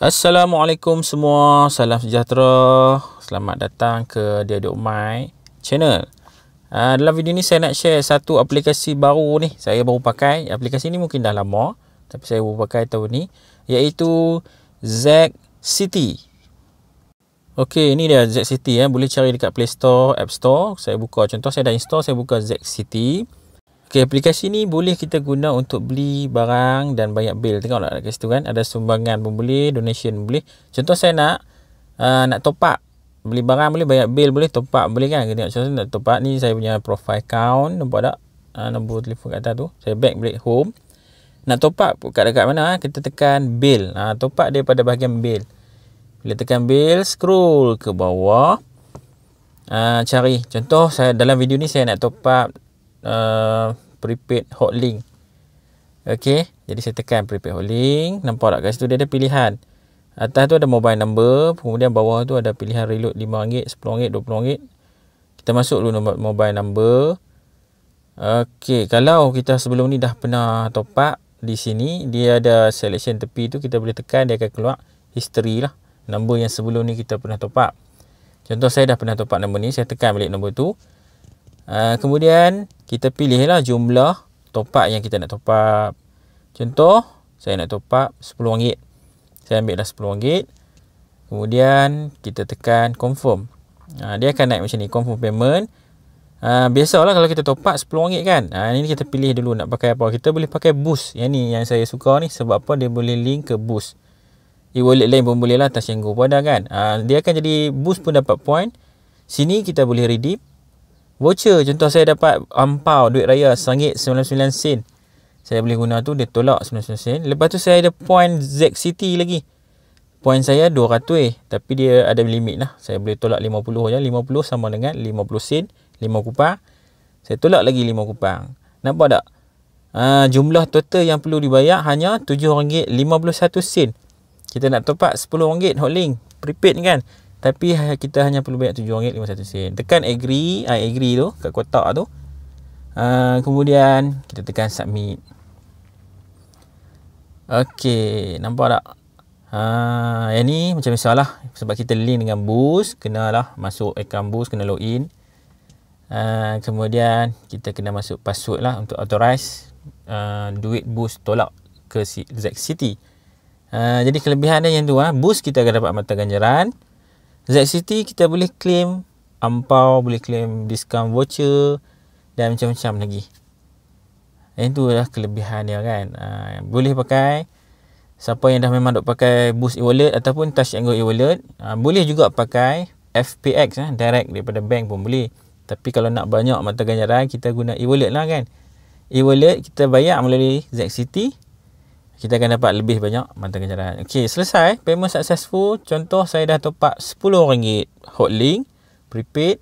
Assalamualaikum semua, salam sejahtera. Selamat datang ke Dia Dok My channel. Uh, dalam video ni saya nak share satu aplikasi baru ni. Saya baru pakai. Aplikasi ni mungkin dah lama tapi saya baru pakai tahun ni iaitu Zack City. Okey, ini dia Zack City eh. Boleh cari dekat Play Store, App Store. Saya buka contoh saya dah install, saya buka Zack City. Okay, aplikasi ni boleh kita guna untuk beli barang dan banyak bil. Tengoklah kat situ kan. Ada sumbangan pun boleh, donation pun boleh. Contoh saya nak uh, nak top up. Beli barang boleh, banyak bil boleh, top up boleh kan. Tengok contoh saya nak top up. Ni saya punya profile account. Nampak tak? Uh, nombor telefon kat atas tu. Saya back balik home. Nak top up kat dekat mana? Ah? Kita tekan bil. Ha, uh, top up daripada bahagian bil. Bila tekan bil, scroll ke bawah. Uh, cari. Contoh saya dalam video ni saya nak top up Uh, prepaid hotlink. Okey, jadi saya tekan prepaid hotlink, nampak tak kat situ dia ada pilihan. Atas tu ada mobile number, kemudian bawah tu ada pilihan reload RM5, RM10, RM20. Kita masuk dulu nombor mobile number. Okey, kalau kita sebelum ni dah pernah top up di sini, dia ada selection tepi tu kita boleh tekan dia akan keluar history lah. Nombor yang sebelum ni kita pernah top up. Contoh saya dah pernah top up nombor ni, saya tekan balik nombor tu. Ah, kemudian kita pilihlah jumlah top up yang kita nak top up. Contoh, saya nak top up RM10. Saya ambillah RM10. Kemudian kita tekan confirm. Ha, dia akan naik macam ni, confirm payment. Ha, biasalah kalau kita top up RM10 kan. Ha, ini kita pilih dulu nak pakai apa. Kita boleh pakai boost. Yang ni yang saya suka ni sebab apa dia boleh link ke boost. E-wallet lain pun boleh lah. Tashengo pun ada kan. Ha, dia akan jadi boost pun dapat point. Sini kita boleh redeem. Voucher contoh saya dapat ampau duit raya sangit 99 sen. Saya boleh guna tu dia tolak 99 sen. Lepas tu saya ada point Z City lagi. Point saya 200 eh. Tapi dia ada limit lah. Saya boleh tolak 50 je. 50 sama dengan 50 sen. 5 kupang. Saya tolak lagi 5 kupang. Nampak tak? Ha, jumlah total yang perlu dibayar hanya RM7.51 sen. Kita nak top up RM10 hotlink. Prepaid kan? Tapi ha, kita hanya perlu bayar RM7.51 Tekan agree uh, Agree tu Kat kotak tu uh, Kemudian Kita tekan submit Okay Nampak tak uh, Yang ni macam biasa lah Sebab kita link dengan boost Kenalah Masuk account boost Kena login uh, Kemudian Kita kena masuk password lah Untuk authorize uh, Duit bus tolak Ke Z City uh, Jadi kelebihan dia yang tu uh, Boost kita akan dapat mata ganjaran City kita boleh claim ampau, boleh claim diskaun voucher dan macam-macam lagi. Yang tu adalah kelebihan dia kan. Uh, boleh pakai siapa yang dah memang dok pakai Boost e-wallet ataupun Touch and Go e-wallet, uh, boleh juga pakai FPX eh, ah, direct daripada bank pun boleh. Tapi kalau nak banyak mata ganjaran kita guna e-wallet lah kan. E-wallet kita bayar melalui ZCity. City kita akan dapat lebih banyak mata ganjaran. Okey, selesai. Payment successful. Contoh saya dah top up RM10 hotlink prepaid.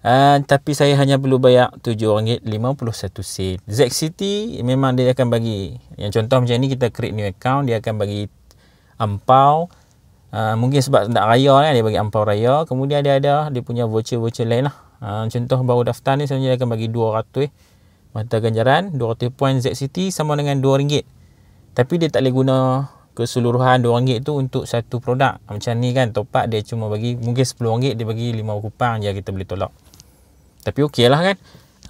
Uh, tapi saya hanya perlu bayar RM7.51. City memang dia akan bagi. Yang contoh macam ni kita create new account. Dia akan bagi ampau. Uh, mungkin sebab nak raya kan. Dia bagi ampau raya. Kemudian dia ada dia punya voucher-voucher lain lah. Uh, contoh baru daftar ni sebenarnya dia akan bagi 200 eh. mata ganjaran. 200 point City sama dengan RM2 tapi dia tak boleh guna keseluruhan RM2 tu untuk satu produk macam ni kan top up dia cuma bagi mungkin RM10 dia bagi 5 kupang je kita boleh tolak tapi ok lah kan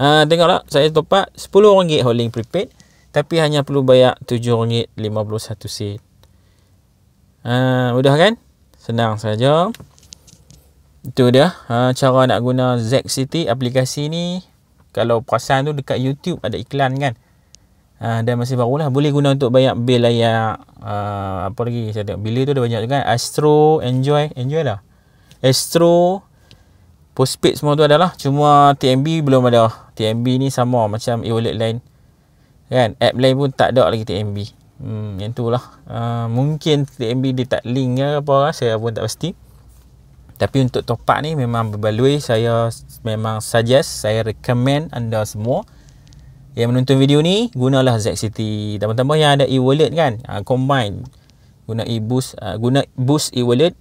uh, ah, tengok lah saya top up RM10 holding prepaid tapi hanya perlu bayar RM7.51 uh, ah, mudah kan senang saja. itu dia uh, cara nak guna Zek City aplikasi ni kalau perasan tu dekat YouTube ada iklan kan Ah, dan masih baru lah boleh guna untuk banyak bil layak uh, apa lagi saya tengok bil tu ada banyak juga Astro Enjoy Enjoy lah Astro Postpaid semua tu adalah cuma TMB belum ada TMB ni sama macam e-wallet lain kan app lain pun tak ada lagi TMB hmm, yang tu lah uh, mungkin TMB dia tak link ke apa lah saya pun tak pasti tapi untuk top up ni memang berbaloi saya memang suggest saya recommend anda semua yang menonton video ni gunalah City tambah-tambah yang ada e-wallet kan uh, combine guna e-boost uh, guna boost e-wallet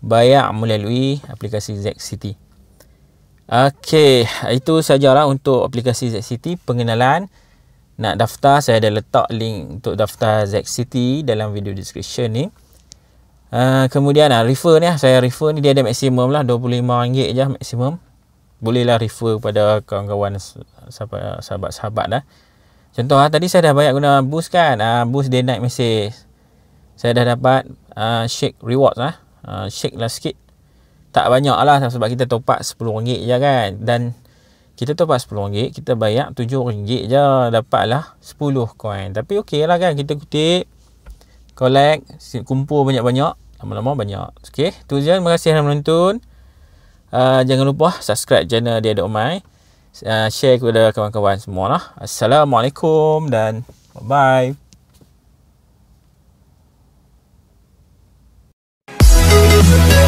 bayar melalui aplikasi City. Okey, itu sajalah untuk aplikasi City pengenalan nak daftar saya ada letak link untuk daftar City dalam video description ni uh, kemudian uh, refer ni saya refer ni dia ada maksimum lah RM25 je maksimum bolehlah refer kepada kawan-kawan sahabat-sahabat lah. Contoh lah, tadi saya dah banyak guna bus kan. Uh, ah, bus day night message. Saya dah dapat uh, shake rewards lah. Uh, shake lah sikit. Tak banyak lah sebab kita top up RM10 je kan. Dan kita top up RM10, kita bayar RM7 je dapat lah 10 coin. Tapi okey lah kan, kita kutip, collect, kumpul banyak-banyak. Lama-lama banyak. Okay, tu je. Terima kasih kerana menonton. Ah, jangan lupa ah, subscribe channel dia dok mai. Uh, ah, share kepada kawan-kawan semua lah. Assalamualaikum dan bye. -bye. We'll be right back.